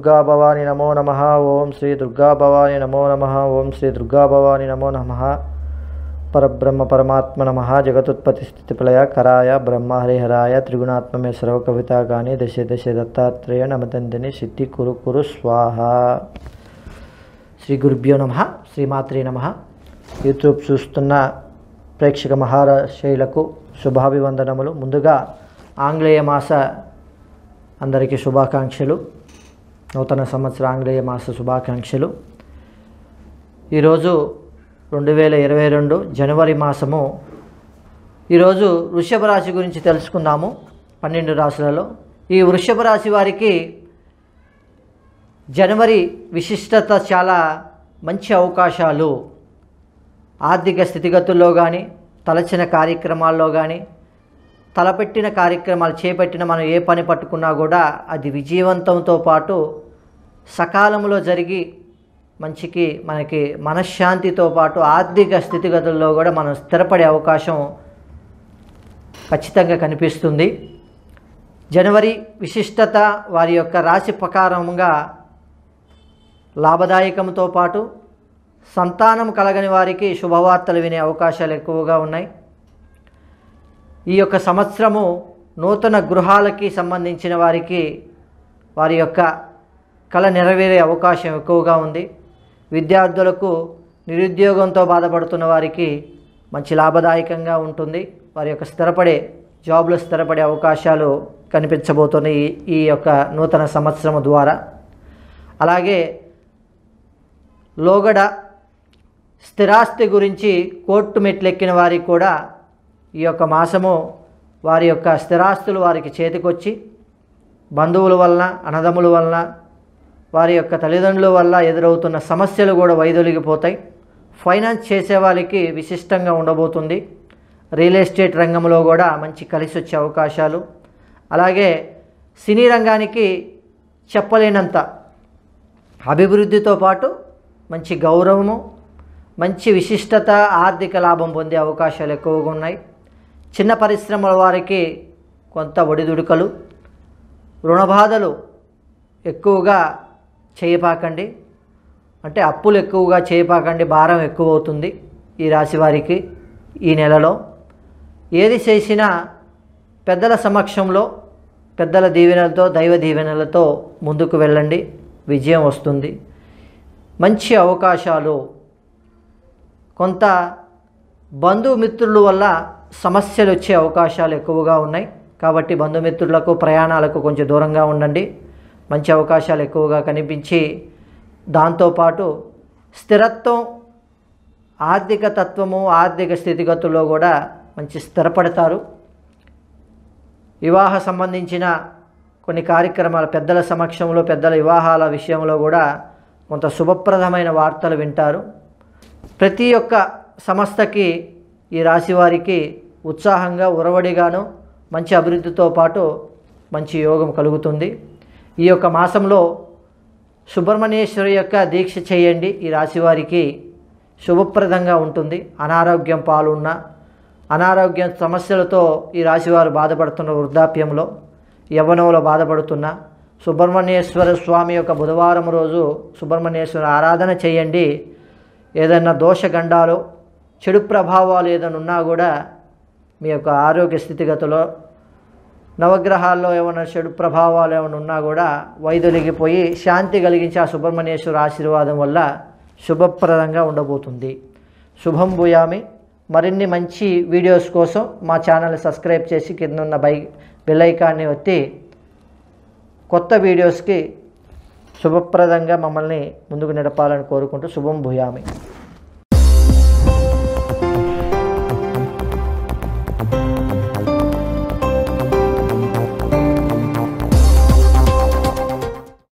దుర్గా భవాని నమో నమ ఓం శ్రీ దుర్గాభవాని నమో నమ ఓం శ్రీ దుర్గాభవాని నమో నమ పరబ్రహ్మ పరమాత్మ నమ జగతుత్పత్తి స్థితిప్లయ కరాయ బ్రహ్మ హరిహరాయ త్రిగుణాత్మమే సర్వ కవిత గాని దశ దశ దత్తాత్రేయ నమదందిని సిద్ధి కురు కురు స్వాహ శ్రీ గురుభ్యో నమ శ్రీమాత్రి నమ యూట్యూబ్ చూస్తున్న ప్రేక్షక మహారాశైలకు శుభాభివందనములు ముందుగా ఆంగ్లేయ మాస అందరికీ శుభాకాంక్షలు నూతన సంవత్సర ఆంగ్లేయ మాస శుభాకాంక్షలు ఈరోజు రెండు వేల ఇరవై రెండు జనవరి మాసము ఈరోజు వృషభ రాశి గురించి తెలుసుకుందాము పన్నెండు రాశులలో ఈ వృషభ రాశి వారికి జనవరి విశిష్టత చాలా మంచి అవకాశాలు ఆర్థిక స్థితిగతుల్లో కానీ తలచిన కార్యక్రమాల్లో కానీ తలపెట్టిన కార్యక్రమాలు చేపట్టిన మనం ఏ పని పట్టుకున్నా కూడా అది విజయవంతంతో పాటు సకాలంలో జరిగి మంచికి మనకి మనశ్శాంతితో పాటు ఆర్థిక స్థితిగతుల్లో కూడా మనం స్థిరపడే అవకాశం ఖచ్చితంగా కనిపిస్తుంది జనవరి విశిష్టత వారి యొక్క రాశి ప్రకారంగా లాభదాయకంతో పాటు సంతానం కలగని వారికి శుభవార్తలు వినే అవకాశాలు ఎక్కువగా ఉన్నాయి ఈ యొక్క సంవత్సరము నూతన గృహాలకి సంబంధించిన వారికి వారి యొక్క కళ నెరవేరే అవకాశం ఎక్కువగా ఉంది విద్యార్థులకు నిరుద్యోగంతో బాధపడుతున్న వారికి మంచి లాభదాయకంగా ఉంటుంది వారి యొక్క స్థిరపడే జాబ్లో స్థిరపడే అవకాశాలు కనిపించబోతున్నాయి ఈ యొక్క నూతన సంవత్సరం ద్వారా అలాగే లోగడ స్థిరాస్తి గురించి కోర్టు మెట్లెక్కిన వారికి కూడా ఈ యొక్క మాసము వారి యొక్క స్థిరాస్తులు వారికి చేతికొచ్చి బంధువుల వలన అనదముల వలన వారి యొక్క తల్లిదండ్రుల వల్ల ఎదురవుతున్న సమస్యలు కూడా వైదొలిగిపోతాయి ఫైనాన్స్ చేసే వాళ్ళకి విశిష్టంగా ఉండబోతుంది రియల్ ఎస్టేట్ రంగంలో కూడా మంచి కలిసి వచ్చే అవకాశాలు అలాగే సినీ రంగానికి చెప్పలేనంత అభివృద్ధితో పాటు మంచి గౌరవము మంచి విశిష్టత ఆర్థిక లాభం పొందే అవకాశాలు ఎక్కువగా ఉన్నాయి చిన్న పరిశ్రమల వారికి కొంత ఒడిదుడుకలు రుణబాధలు ఎక్కువగా చేయపాకండి అంటే అప్పులు ఎక్కువగా చేయపాకండి భారం ఎక్కువ అవుతుంది ఈ రాశి వారికి ఈ నెలలో ఏది చేసినా పెద్దల సమక్షంలో పెద్దల దీవెనలతో దైవ దీవెనలతో ముందుకు వెళ్ళండి విజయం వస్తుంది మంచి అవకాశాలు కొంత బంధుమిత్రుల వల్ల సమస్యలు వచ్చే అవకాశాలు ఎక్కువగా ఉన్నాయి కాబట్టి బంధుమిత్రులకు ప్రయాణాలకు కొంచెం దూరంగా ఉండండి మంచి అవకాశాలు ఎక్కువగా కనిపించి దాంతోపాటు స్థిరత్వం ఆర్థిక తత్వము ఆర్థిక స్థితిగతుల్లో కూడా మంచి స్థిరపడతారు వివాహ సంబంధించిన కొన్ని కార్యక్రమాలు పెద్దల సమక్షంలో పెద్దల వివాహాల విషయంలో కూడా కొంత శుభప్రదమైన వార్తలు వింటారు ప్రతి ఒక్క సంస్థకి ఈ రాశి వారికి ఉత్సాహంగా ఉరవడిగాను మంచి అభివృద్ధితో పాటు మంచి యోగం కలుగుతుంది ఈ యొక్క మాసంలో సుబ్రహ్మణ్యేశ్వరి యొక్క దీక్ష చేయండి ఈ రాశి వారికి శుభప్రదంగా ఉంటుంది అనారోగ్యం పాలున్న అనారోగ్య సమస్యలతో ఈ రాశివారు బాధపడుతున్న వృద్ధాప్యంలో యవనంలో బాధపడుతున్న సుబ్రహ్మణ్యేశ్వర స్వామి యొక్క బుధవారం రోజు సుబ్రహ్మణ్యేశ్వర ఆరాధన చేయండి ఏదైనా దోషగండాలు చెడు ప్రభావాలు ఏదైనా ఉన్నా కూడా మీ యొక్క ఆరోగ్య స్థితిగతిలో నవగ్రహాల్లో ఏమైనా చెడు ప్రభావాలు ఏమైనా ఉన్నా కూడా వైదొలిగిపోయి శాంతి కలిగించే ఆ సుబ్రహ్మణ్యేశ్వర ఆశీర్వాదం వల్ల శుభప్రదంగా ఉండబోతుంది శుభం భూయామి మరిన్ని మంచి వీడియోస్ కోసం మా ఛానల్ సబ్స్క్రైబ్ చేసి కింద ఉన్న బై బెల్లైకాన్ని ఒత్తి కొత్త వీడియోస్కి శుభప్రదంగా మమ్మల్ని ముందుకు నడపాలని కోరుకుంటూ శుభం భూయామి